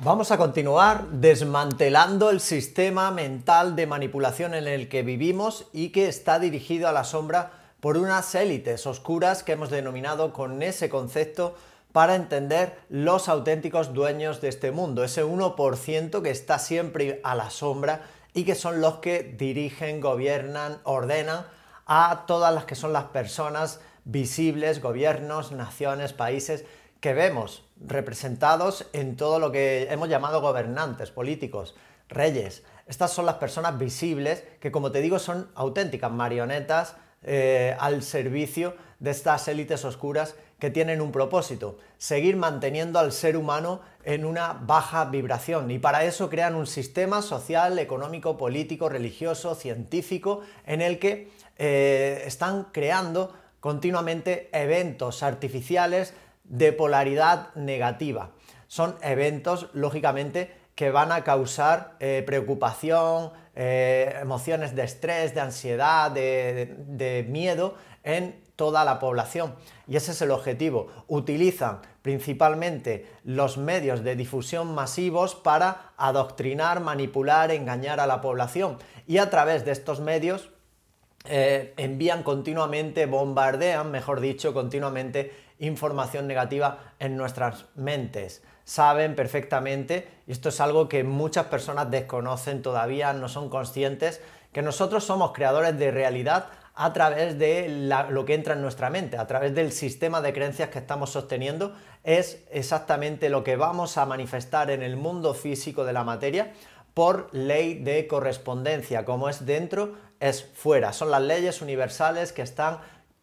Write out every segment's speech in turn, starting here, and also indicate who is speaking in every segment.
Speaker 1: Vamos a continuar desmantelando el sistema mental de manipulación en el que vivimos y que está dirigido a la sombra por unas élites oscuras que hemos denominado con ese concepto para entender los auténticos dueños de este mundo, ese 1% que está siempre a la sombra y que son los que dirigen, gobiernan, ordenan a todas las que son las personas visibles, gobiernos, naciones, países que vemos representados en todo lo que hemos llamado gobernantes, políticos, reyes. Estas son las personas visibles que, como te digo, son auténticas marionetas eh, al servicio de estas élites oscuras que tienen un propósito, seguir manteniendo al ser humano en una baja vibración. Y para eso crean un sistema social, económico, político, religioso, científico, en el que eh, están creando continuamente eventos artificiales de polaridad negativa. Son eventos, lógicamente, que van a causar eh, preocupación, eh, emociones de estrés, de ansiedad, de, miedo en toda la población. Y ese es el objetivo. Utilizan principalmente los medios de difusión masivos para adoctrinar, manipular, engañar a la población. Y a través de estos medios eh, envían continuamente, bombardean, mejor dicho, continuamente información negativa en nuestras mentes. Saben perfectamente, y esto es algo que muchas personas desconocen todavía, no son conscientes, que nosotros somos creadores de realidad a través de lo que entra en nuestra mente, a través del sistema de creencias que estamos sosteniendo, es exactamente lo que vamos a manifestar en el mundo físico de la materia por ley de correspondencia, como es dentro, es fuera. Son las leyes universales que están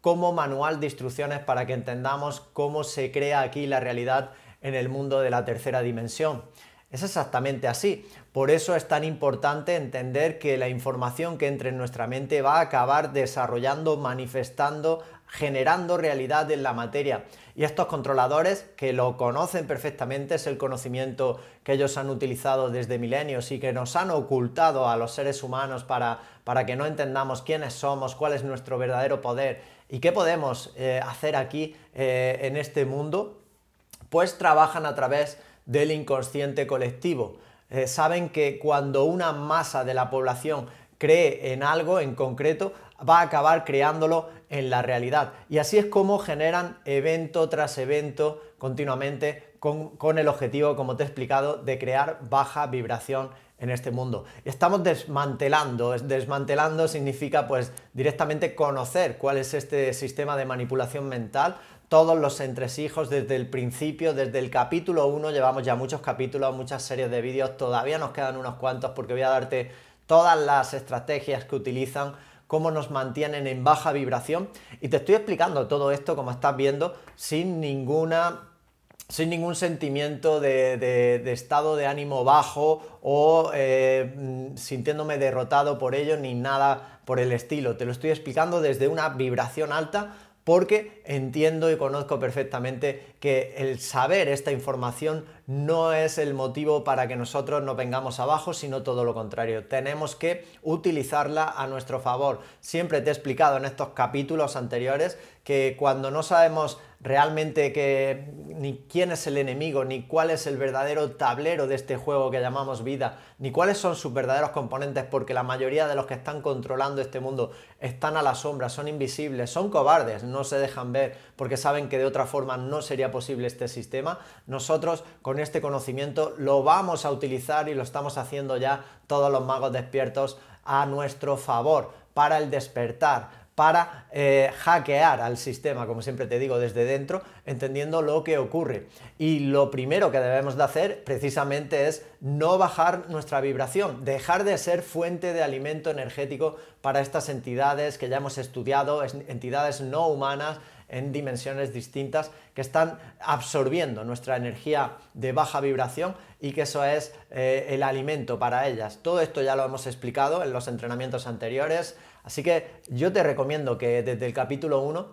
Speaker 1: como manual de instrucciones para que entendamos cómo se crea aquí la realidad en el mundo de la tercera dimensión. Es exactamente así. Por eso es tan importante entender que la información que entre en nuestra mente va a acabar desarrollando, manifestando, generando realidad en la materia. Y estos controladores, que lo conocen perfectamente, es el conocimiento que ellos han utilizado desde milenios y que nos han ocultado a los seres humanos para, para que no entendamos quiénes somos, cuál es nuestro verdadero poder ¿Y qué podemos eh, hacer aquí eh, en este mundo? Pues trabajan a través del inconsciente colectivo. Eh, saben que cuando una masa de la población cree en algo en concreto, va a acabar creándolo en la realidad. Y así es como generan evento tras evento continuamente con, con el objetivo, como te he explicado, de crear baja vibración en este mundo. Estamos desmantelando, desmantelando significa pues directamente conocer cuál es este sistema de manipulación mental, todos los entresijos desde el principio, desde el capítulo 1, llevamos ya muchos capítulos, muchas series de vídeos, todavía nos quedan unos cuantos porque voy a darte todas las estrategias que utilizan cómo nos mantienen en baja vibración y te estoy explicando todo esto como estás viendo sin ninguna sin ningún sentimiento de, estado de ánimo bajo o eh, mm, sintiéndome derrotado por ello ni nada por el estilo. Te lo estoy explicando desde una vibración alta porque entiendo y conozco perfectamente que el saber esta información no es el motivo para que nosotros nos vengamos abajo, sino todo lo contrario. Tenemos que utilizarla a nuestro favor. Siempre te he explicado en estos capítulos anteriores que cuando no sabemos realmente que, ni quién es el enemigo, ni cuál es el verdadero tablero de este juego que llamamos vida, ni cuáles son sus verdaderos componentes, porque la mayoría de los que están controlando este mundo están a la sombra, son invisibles, son cobardes, no se dejan ver, porque saben que de otra forma no sería posible este sistema. Nosotros con este conocimiento lo vamos a utilizar y lo estamos haciendo ya todos los magos despiertos a nuestro favor para el despertar, para eh, hackear al sistema, como siempre te digo, desde dentro, entendiendo lo que ocurre. Y lo primero que debemos de hacer precisamente es no bajar nuestra vibración, dejar de ser fuente de alimento energético para estas entidades que ya hemos estudiado, entidades no humanas en dimensiones distintas que están absorbiendo nuestra energía de baja vibración y que eso es eh, el alimento para ellas. Todo esto ya lo hemos explicado en los entrenamientos anteriores, Así que yo te recomiendo que desde el capítulo 1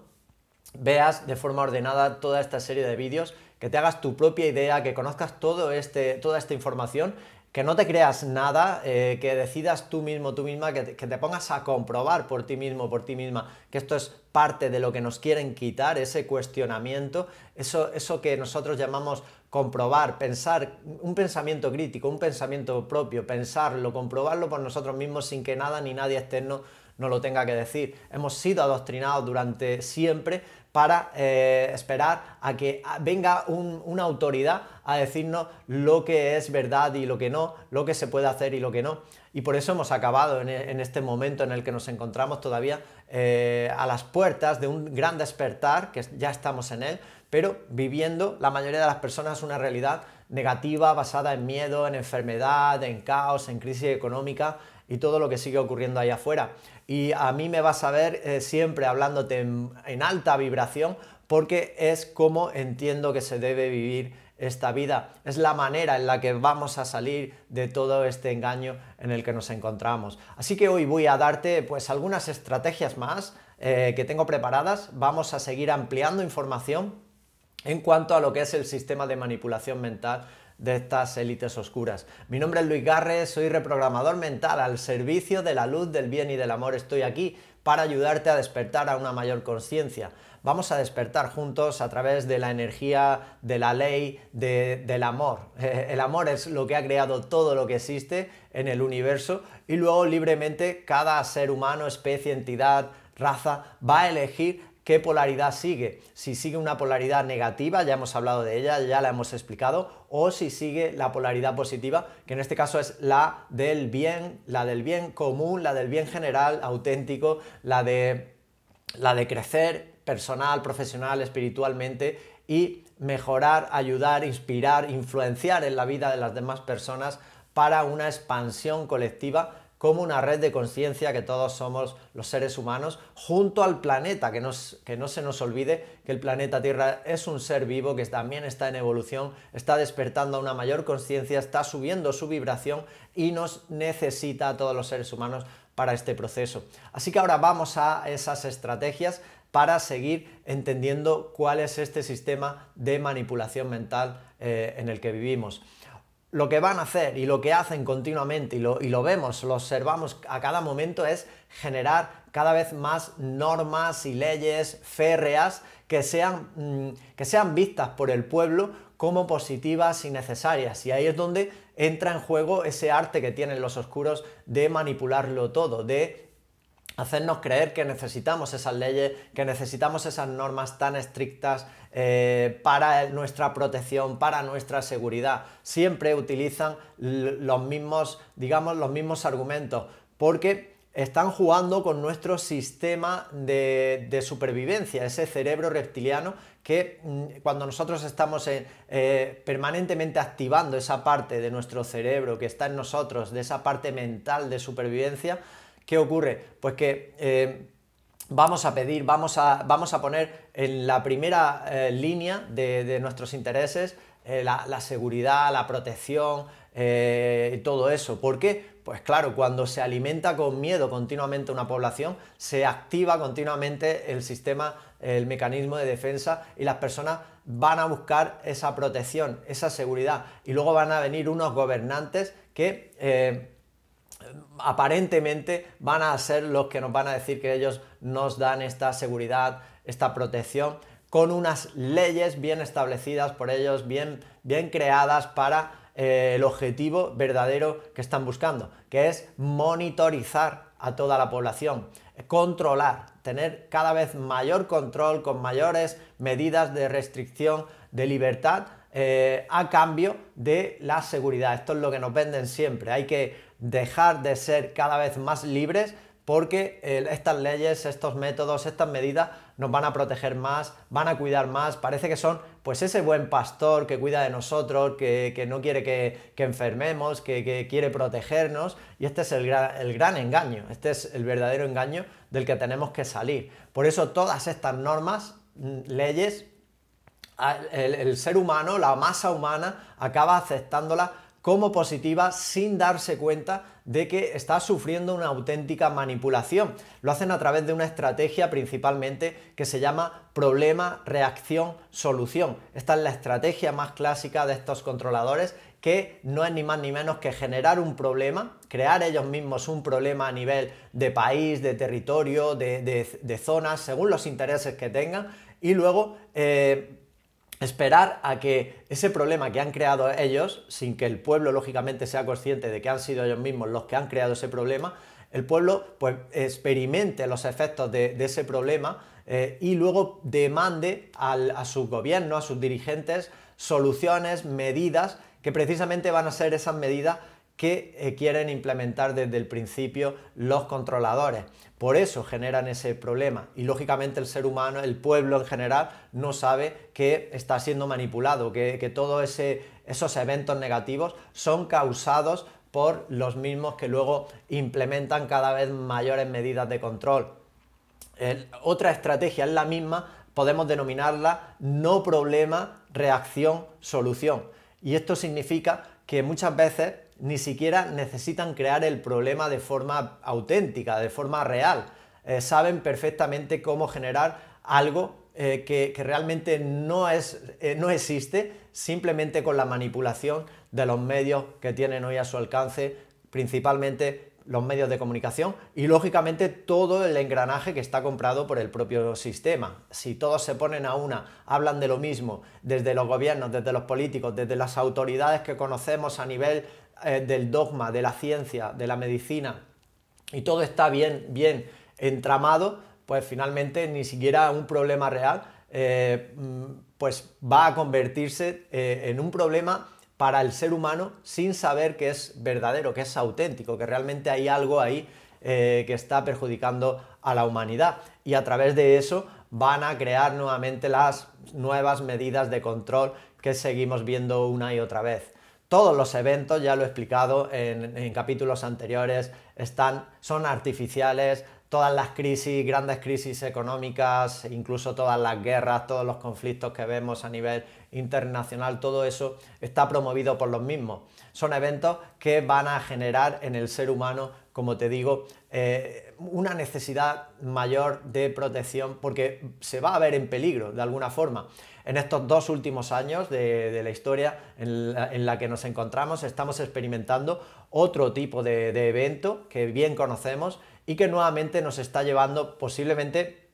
Speaker 1: veas de forma ordenada toda esta serie de vídeos, que te hagas tu propia idea, que conozcas este, toda esta información, que no te creas nada, eh, que decidas tú mismo, tú misma, que te, pongas a comprobar por ti mismo, por ti misma, que esto es parte de lo que nos quieren quitar, ese cuestionamiento, eso que nosotros llamamos comprobar, pensar, un pensamiento crítico, un pensamiento propio, pensarlo, comprobarlo por nosotros mismos sin que nada ni nadie externo no lo tenga que decir. Hemos sido adoctrinados durante siempre para eh, esperar a que venga una autoridad a decirnos lo que es verdad y lo que no, lo que se puede hacer y lo que no. Y por eso hemos acabado en, este momento en el que nos encontramos todavía eh, a las puertas de un gran despertar, que ya estamos en él, pero viviendo la mayoría de las personas una realidad negativa basada en miedo, en enfermedad, en caos, en crisis económica, y todo lo que sigue ocurriendo ahí afuera. Y a mí me vas a ver eh, siempre hablándote en, alta vibración porque es como entiendo que se debe vivir esta vida. Es la manera en la que vamos a salir de todo este engaño en el que nos encontramos. Así que hoy voy a darte pues algunas estrategias más eh, que tengo preparadas. Vamos a seguir ampliando información en cuanto a lo que es el sistema de manipulación mental de estas élites oscuras. Mi nombre es Luis Garres, soy reprogramador mental al servicio de la luz, del bien y del amor. Estoy aquí para ayudarte a despertar a una mayor conciencia. Vamos a despertar juntos a través de la energía, de la ley, del amor. El amor es lo que ha creado todo lo que existe en el universo y luego libremente cada ser humano, especie, entidad, raza va a elegir qué polaridad sigue. Si sigue una polaridad negativa, ya hemos hablado de ella, ya la hemos explicado, o si sigue la polaridad positiva, que en este caso es la del bien, la del bien común, la del bien general, auténtico, la de, la de crecer personal, profesional, espiritualmente y mejorar, ayudar, inspirar, influenciar en la vida de las demás personas para una expansión colectiva como una red de conciencia que todos somos los seres humanos junto al planeta, que, no se nos olvide que el planeta Tierra es un ser vivo que también está en evolución, está despertando a una mayor conciencia, está subiendo su vibración y nos necesita a todos los seres humanos para este proceso. Así que ahora vamos a esas estrategias para seguir entendiendo cuál es este sistema de manipulación mental eh, en el que vivimos lo que van a hacer y lo que hacen continuamente y lo, y lo, vemos, lo observamos a cada momento es generar cada vez más normas y leyes férreas que sean, mm, que sean vistas por el pueblo como positivas y necesarias. Y ahí es donde entra en juego ese arte que tienen los oscuros de manipularlo todo, de hacernos creer que necesitamos esas leyes, que necesitamos esas normas tan estrictas eh, para nuestra protección, para nuestra seguridad. Siempre utilizan los mismos, digamos, los mismos argumentos, porque están jugando con nuestro sistema de, supervivencia, ese cerebro reptiliano que mm, cuando nosotros estamos eh, eh, permanentemente activando esa parte de nuestro cerebro que está en nosotros, de esa parte mental de supervivencia, ¿Qué ocurre? Pues que eh, vamos a pedir, vamos a, vamos a poner en la primera eh, línea de, nuestros intereses eh, la, seguridad, la protección, y todo eso. ¿Por qué? Pues claro, cuando se alimenta con miedo continuamente una población, se activa continuamente el sistema, el mecanismo de defensa y las personas van a buscar esa protección, esa seguridad. Y luego van a venir unos gobernantes que aparentemente van a ser los que nos van a decir que ellos nos dan esta seguridad, esta protección, con unas leyes bien establecidas por ellos, bien, bien creadas para eh, el objetivo verdadero que están buscando, que es monitorizar a toda la población, controlar, tener cada vez mayor control, con mayores medidas de restricción de libertad eh, a cambio de la seguridad. Esto es lo que nos venden siempre. Hay que, dejar de ser cada vez más libres porque eh, estas leyes, estos métodos, estas medidas nos van a proteger más, van a cuidar más, parece que son pues ese buen pastor que cuida de nosotros, que, no quiere que, enfermemos, que, quiere protegernos y este es el gran, engaño, este es el verdadero engaño del que tenemos que salir. Por eso todas estas normas, mm, leyes, el, el ser humano, la masa humana acaba aceptándolas como positiva sin darse cuenta de que está sufriendo una auténtica manipulación. Lo hacen a través de una estrategia principalmente que se llama problema, reacción, solución. Esta es la estrategia más clásica de estos controladores que no es ni más ni menos que generar un problema, crear ellos mismos un problema a nivel de país, de territorio, de, zonas, según los intereses que tengan, y luego eh, esperar a que ese problema que han creado ellos, sin que el pueblo lógicamente sea consciente de que han sido ellos mismos los que han creado ese problema, el pueblo pues experimente los efectos de, ese problema eh, y luego demande a su gobierno, a sus dirigentes, soluciones, medidas, que precisamente van a ser esas medidas que eh, quieren implementar desde el principio los controladores. Por eso generan ese problema y lógicamente el ser humano, el pueblo en general, no sabe que está siendo manipulado, que, todos esos eventos negativos son causados por los mismos que luego implementan cada vez mayores medidas de control. otra estrategia es la misma, podemos denominarla no problema, reacción, solución. Y esto significa que muchas veces ni siquiera necesitan crear el problema de forma auténtica, de forma real. Eh, saben perfectamente cómo generar algo eh, que, realmente no, es, eh, no existe simplemente con la manipulación de los medios que tienen hoy a su alcance, principalmente los medios de comunicación y lógicamente todo el engranaje que está comprado por el propio sistema. Si todos se ponen a una, hablan de lo mismo, desde los gobiernos, desde los políticos, desde las autoridades que conocemos a nivel eh, del dogma, de la ciencia, de la medicina, y todo está bien, bien entramado, pues finalmente ni siquiera un problema real, eh, mm, pues va a convertirse eh, en un problema para el ser humano sin saber que es verdadero, que es auténtico, que realmente hay algo ahí que está perjudicando a la humanidad. Y a través de eso van a crear nuevamente las nuevas medidas de control que seguimos viendo una y otra vez todos los eventos, ya lo he explicado en, capítulos anteriores, están, son artificiales, todas las crisis, grandes crisis económicas, incluso todas las guerras, todos los conflictos que vemos a nivel internacional, todo eso está promovido por los mismos. Son eventos que van a generar en el ser humano, como te digo, eh, una necesidad mayor de protección porque se va a ver en peligro de alguna forma en estos dos últimos años de, la historia en la, que nos encontramos, estamos experimentando otro tipo de, evento que bien conocemos y que nuevamente nos está llevando posiblemente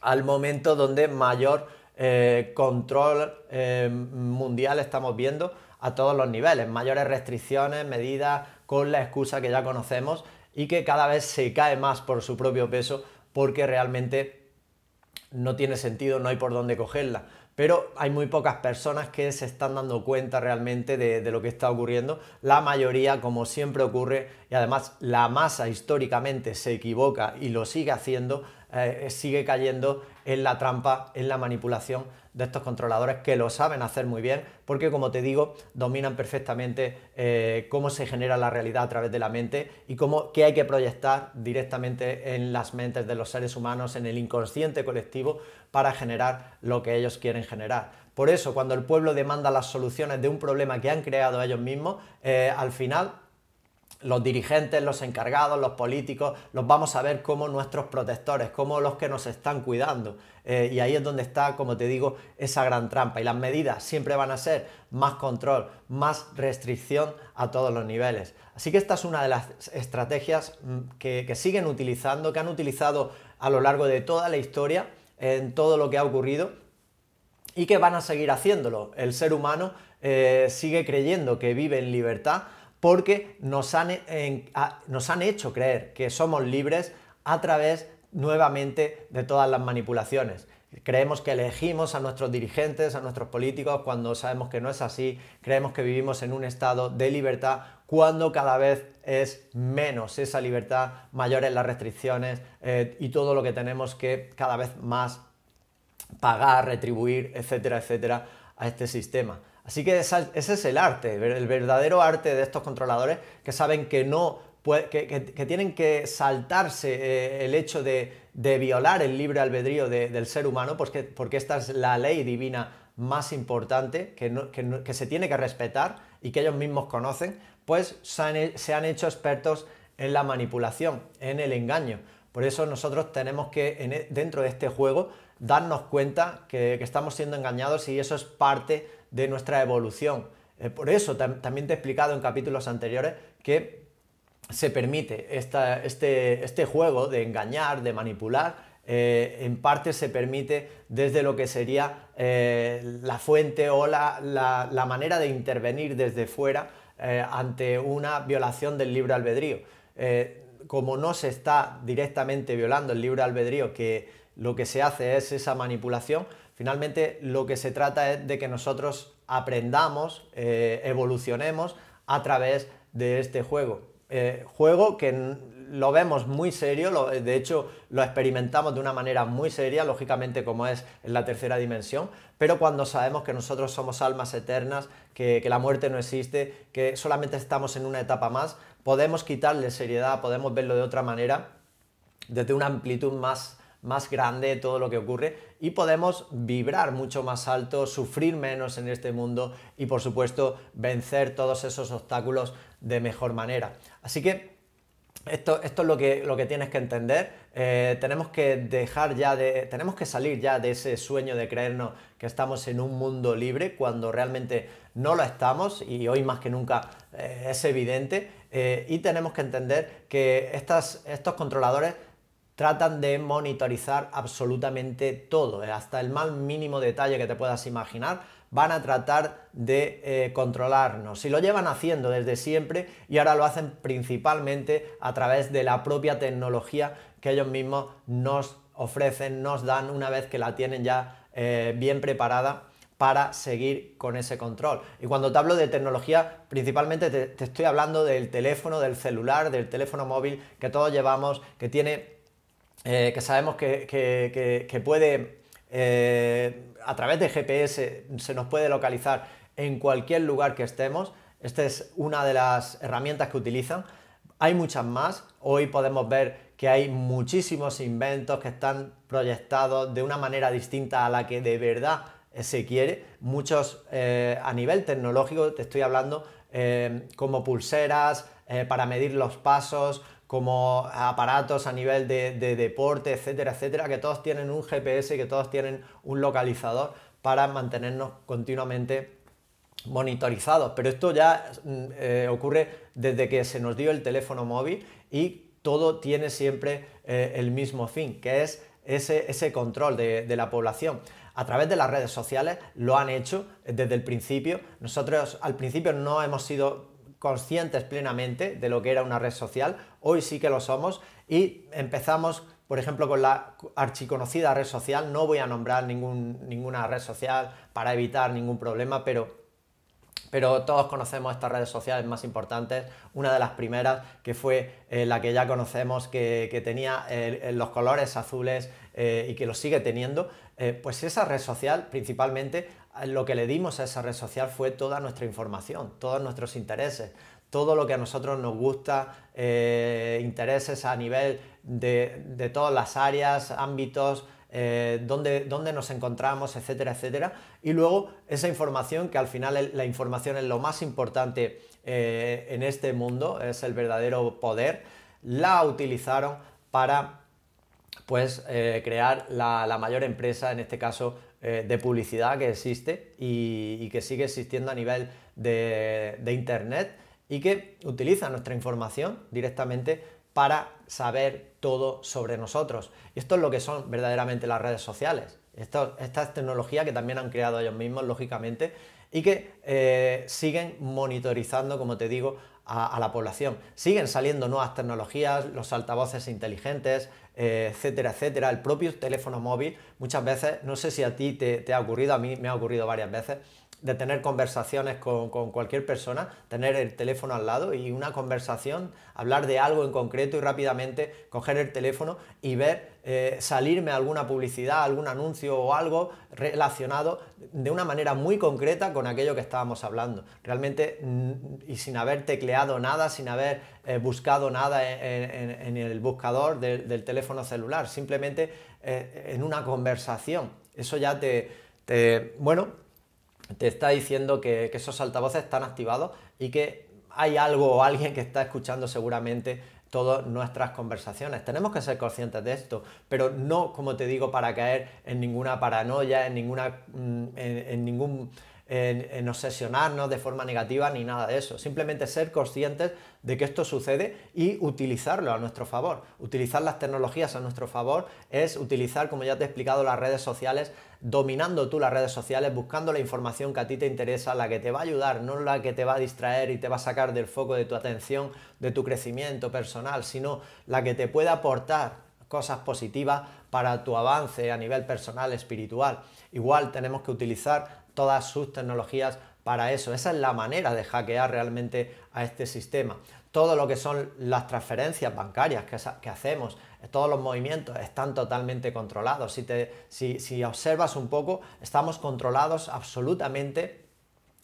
Speaker 1: al momento donde mayor eh, control eh, mundial estamos viendo a todos los niveles, mayores restricciones, medidas con la excusa que ya conocemos y que cada vez se cae más por su propio peso porque realmente no tiene sentido, no hay por dónde cogerla pero hay muy pocas personas que se están dando cuenta realmente de, lo que está ocurriendo. La mayoría, como siempre ocurre, y además la masa históricamente se equivoca y lo sigue haciendo, eh, sigue cayendo en la trampa, en la manipulación de estos controladores que lo saben hacer muy bien porque, como te digo, dominan perfectamente eh, cómo se genera la realidad a través de la mente y cómo, qué hay que proyectar directamente en las mentes de los seres humanos, en el inconsciente colectivo, para generar lo que ellos quieren generar. Por eso, cuando el pueblo demanda las soluciones de un problema que han creado ellos mismos, eh, al final los dirigentes, los encargados, los políticos, los vamos a ver como nuestros protectores, como los que nos están cuidando. Eh, y ahí es donde está, como te digo, esa gran trampa. Y las medidas siempre van a ser más control, más restricción a todos los niveles. Así que esta es una de las estrategias mm, que, siguen utilizando, que han utilizado a lo largo de toda la historia, en todo lo que ha ocurrido y que van a seguir haciéndolo. El ser humano eh, sigue creyendo que vive en libertad porque nos han, hecho creer que somos libres a través nuevamente de todas las manipulaciones. Creemos que elegimos a nuestros dirigentes, a nuestros políticos, cuando sabemos que no es así. Creemos que vivimos en un estado de libertad cuando cada vez es menos esa libertad, mayores las restricciones eh, y todo lo que tenemos que cada vez más pagar, retribuir, etcétera, etcétera, a este sistema. Así que ese es el arte, el verdadero arte de estos controladores que saben que no que, que, tienen que saltarse eh, el hecho de, violar el libre albedrío del ser humano, porque, esta es la ley divina más importante que, se tiene que respetar y que ellos mismos conocen, pues se han hecho expertos en la manipulación, en el engaño. Por eso nosotros tenemos que, e, dentro de este juego, darnos cuenta que, estamos siendo engañados y eso es parte de nuestra evolución. Eh, por eso también te he explicado en capítulos anteriores que se permite este, este, juego de engañar, de manipular, eh, en parte se permite desde lo que sería eh, la fuente o la, manera de intervenir desde fuera ante una violación del libre albedrío como no se está directamente violando el libre albedrío, que lo que se hace es esa manipulación, finalmente lo que se trata es de que nosotros aprendamos, eh, evolucionemos a través de este juego. Eh, juego que lo vemos muy serio, de hecho lo experimentamos de una manera muy seria, lógicamente como es en la tercera dimensión, pero cuando sabemos que nosotros somos almas eternas, que, la muerte no existe, que solamente estamos en una etapa más, podemos quitarle seriedad, podemos verlo de otra manera, desde una amplitud más, más grande todo lo que ocurre y podemos vibrar mucho más alto, sufrir menos en este mundo y por supuesto vencer todos esos obstáculos de mejor manera. Así que esto, esto es lo que, lo que tienes que entender. Eh, tenemos que dejar ya de. Tenemos que salir ya de ese sueño de creernos que estamos en un mundo libre cuando realmente no lo estamos y hoy más que nunca eh, es evidente. Eh, y tenemos que entender que estas, estos controladores tratan de monitorizar absolutamente todo, eh, hasta el más mínimo detalle que te puedas imaginar, van a tratar de eh, controlarnos. Y lo llevan haciendo desde siempre y ahora lo hacen principalmente a través de la propia tecnología que ellos mismos nos ofrecen, nos dan una vez que la tienen ya eh, bien preparada para seguir con ese control. Y cuando te hablo de tecnología, principalmente te, te estoy hablando del teléfono, del celular, del teléfono móvil que todos llevamos, que tiene eh, que sabemos que, puede, eh, a través de GPS, se nos puede localizar en cualquier lugar que estemos. Esta es una de las herramientas que utilizan. Hay muchas más. Hoy podemos ver que hay muchísimos inventos que están proyectados de una manera distinta a la que de verdad se quiere. Muchos eh, a nivel tecnológico, te estoy hablando, como pulseras, para medir los pasos, como aparatos a nivel de, deporte, etcétera, etcétera, que todos tienen un GPS, que todos tienen un localizador para mantenernos continuamente monitorizados. Pero esto ya mm, eh, ocurre desde que se nos dio el teléfono móvil y todo tiene siempre eh, el mismo fin, que es ese, control de, de, la población. A través de las redes sociales lo han hecho desde el principio. Nosotros al principio no hemos sido conscientes plenamente de lo que era una red social, hoy sí que lo somos y empezamos, por ejemplo, con la archiconocida red social, no voy a nombrar ninguna red social para evitar ningún problema, pero todos conocemos estas redes sociales más importantes. Una de las primeras que fue eh, la que ya conocemos, que, tenía eh, los colores azules eh, y que lo sigue teniendo, eh, pues esa red social principalmente eh, lo que le dimos a esa red social fue toda nuestra información, todos nuestros intereses, todo lo que a nosotros nos gusta, intereses a nivel de, todas las áreas, ámbitos, donde dónde, nos encontramos, etcétera, etcétera. Y luego esa información, que al final la información es lo más importante en este mundo, es el verdadero poder, la utilizaron para pues crear la, mayor empresa, en este caso, eh, de publicidad que existe y, que sigue existiendo a nivel de, Internet y que utiliza nuestra información directamente para saber todo sobre nosotros. Y esto es lo que son verdaderamente las redes sociales. estas esta es tecnología que también han creado ellos mismos, lógicamente, y que eh, siguen monitorizando, como te digo, a, la población. Siguen saliendo nuevas tecnologías, los altavoces inteligentes, eh, etcétera, etcétera, el propio teléfono móvil, muchas veces, no sé si a ti te ha ocurrido, a mí me ha ocurrido varias veces, de tener conversaciones con, cualquier persona, tener el teléfono al lado y una conversación, hablar de algo en concreto y rápidamente coger el teléfono y ver, eh, salirme alguna publicidad, algún anuncio o algo relacionado de una manera muy concreta con aquello que estábamos hablando. Realmente, mm, y sin haber tecleado nada, sin haber eh, buscado nada en, el buscador del teléfono celular, simplemente eh, en una conversación. Eso ya te, te bueno, te está diciendo que, esos altavoces están activados y que hay algo o alguien que está escuchando seguramente todas nuestras conversaciones. Tenemos que ser conscientes de esto, pero no, como te digo, para caer en ninguna paranoia, en, ninguna, mm, en ningún en, obsesionarnos de forma negativa ni nada de eso. Simplemente ser conscientes de que esto sucede y utilizarlo a nuestro favor. Utilizar las tecnologías a nuestro favor es utilizar, como ya te he explicado, las redes sociales, dominando tú las redes sociales, buscando la información que a ti te interesa, la que te va a ayudar, no la que te va a distraer y te va a sacar del foco de tu atención, de tu crecimiento personal, sino la que te puede aportar cosas positivas para tu avance a nivel personal, espiritual. Igual tenemos que utilizar todas sus tecnologías para eso. Esa es la manera de hackear realmente a este sistema. Todo lo que son las transferencias bancarias que, hacemos, eh, todos los movimientos están totalmente controlados. Si, te, si observas un poco, estamos controlados absolutamente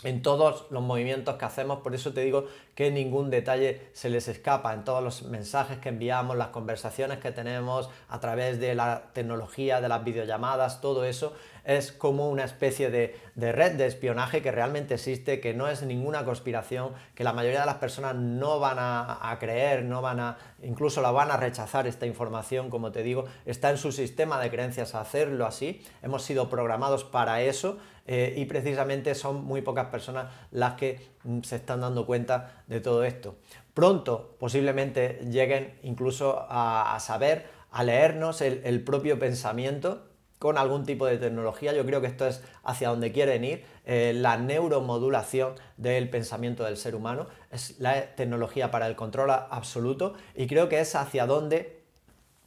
Speaker 1: en todos los movimientos que hacemos, por eso te digo que ningún detalle se les escapa, en todos los mensajes que enviamos, las conversaciones que tenemos a través de la tecnología, de las videollamadas, todo eso es como una especie de, red de espionaje que realmente existe, que no es ninguna conspiración, que la mayoría de las personas no van a, creer, no van a, incluso la van a rechazar esta información, como te digo, está en su sistema de creencias hacerlo así, hemos sido programados para eso, eh, y precisamente son muy pocas personas las que mm, se están dando cuenta de todo esto. Pronto posiblemente lleguen incluso a, saber, a leernos el propio pensamiento con algún tipo de tecnología. Yo creo que esto es hacia donde quieren ir. Eh, la neuromodulación del pensamiento del ser humano es la tecnología para el control absoluto y creo que es hacia donde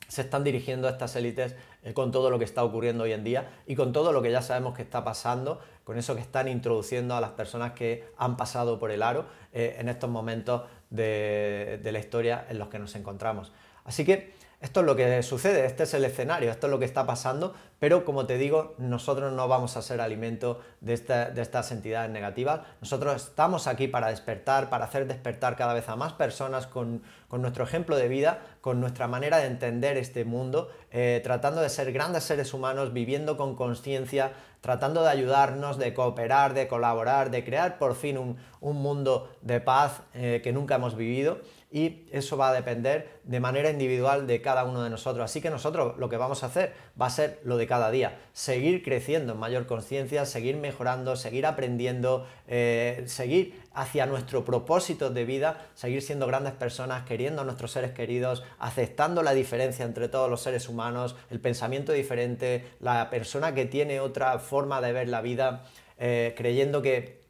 Speaker 1: se están dirigiendo estas élites eh, con todo lo que está ocurriendo hoy en día y con todo lo que ya sabemos que está pasando, con eso que están introduciendo a las personas que han pasado por el aro eh, en estos momentos de, la historia en los que nos encontramos. Así que esto es lo que sucede, este es el escenario, esto es lo que está pasando, pero como te digo, nosotros no vamos a ser alimento de, estas entidades negativas. Nosotros estamos aquí para despertar, para hacer despertar cada vez a más personas con, nuestro ejemplo de vida, con nuestra manera de entender este mundo, eh, tratando de ser grandes seres humanos, viviendo con conciencia, tratando de ayudarnos, de cooperar, de colaborar, de crear por fin un, mundo de paz eh, que nunca hemos vivido y eso va a depender de manera individual de cada uno de nosotros. Así que nosotros lo que vamos a hacer va a ser lo de cada día, seguir creciendo en mayor conciencia, seguir mejorando, seguir aprendiendo, eh, seguir hacia nuestro propósito de vida, seguir siendo grandes personas, queriendo a nuestros seres queridos, aceptando la diferencia entre todos los seres humanos, el pensamiento diferente, la persona que tiene otra forma de ver la vida, eh, creyendo que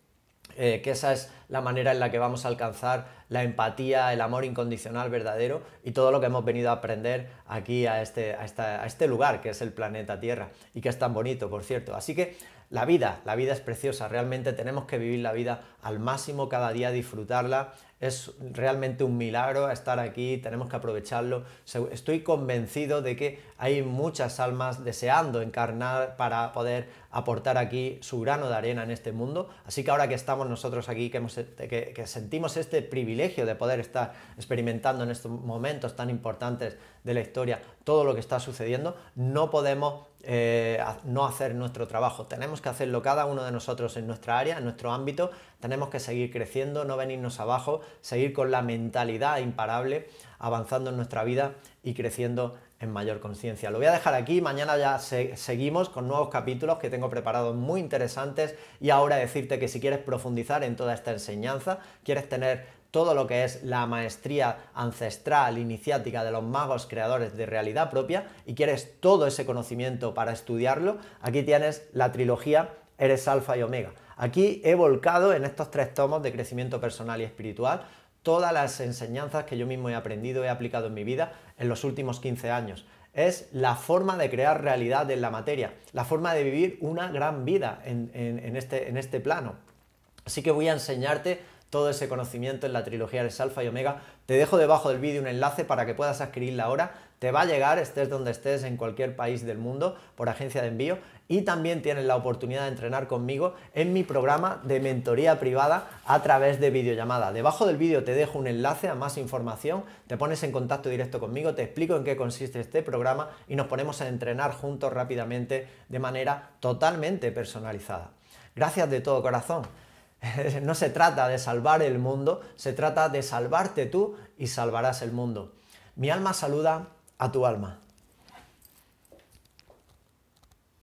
Speaker 1: eh, que esa es la manera en la que vamos a alcanzar la empatía, el amor incondicional verdadero y todo lo que hemos venido a aprender aquí este, a este lugar que es el planeta Tierra y que es tan bonito, por cierto. Así que la vida, la vida es preciosa, realmente tenemos que vivir la vida al máximo cada día, disfrutarla es realmente un milagro estar aquí, tenemos que aprovecharlo. Estoy convencido de que hay muchas almas deseando encarnar para poder aportar aquí su grano de arena en este mundo. Así que ahora que estamos nosotros aquí, que, sentimos este privilegio de poder estar experimentando en estos momentos tan importantes de la historia todo lo que está sucediendo, no podemos eh, no hacer nuestro trabajo. Tenemos que hacerlo cada uno de nosotros en nuestra área, en nuestro ámbito, tenemos que seguir creciendo, no venirnos abajo, seguir con la mentalidad imparable, avanzando en nuestra vida y creciendo en mayor conciencia. Lo voy a dejar aquí, mañana ya seguimos con nuevos capítulos que tengo preparados muy interesantes y ahora decirte que si quieres profundizar en toda esta enseñanza, quieres tener todo lo que es la maestría ancestral iniciática de los magos creadores de realidad propia y quieres todo ese conocimiento para estudiarlo, aquí tienes la trilogía Eres Alfa y Omega. Aquí he volcado en estos tres tomos de crecimiento personal y espiritual todas las enseñanzas que yo mismo he aprendido, he aplicado en mi vida en los últimos 15 años. Es la forma de crear realidad en la materia, la forma de vivir una gran vida en, este, este, plano. Así que voy a enseñarte todo ese conocimiento en la trilogía de Alfa y Omega. Te dejo debajo del vídeo un enlace para que puedas adquirirla ahora. Te va a llegar, estés donde estés, en cualquier país del mundo, por agencia de envío. Y también tienes la oportunidad de entrenar conmigo en mi programa de mentoría privada a través de videollamada. Debajo del vídeo te dejo un enlace a más información, te pones en contacto directo conmigo, te explico en qué consiste este programa y nos ponemos a entrenar juntos rápidamente de manera totalmente personalizada. Gracias de todo corazón. No se trata de salvar el mundo, se trata de salvarte tú y salvarás el mundo. Mi alma saluda a tu alma.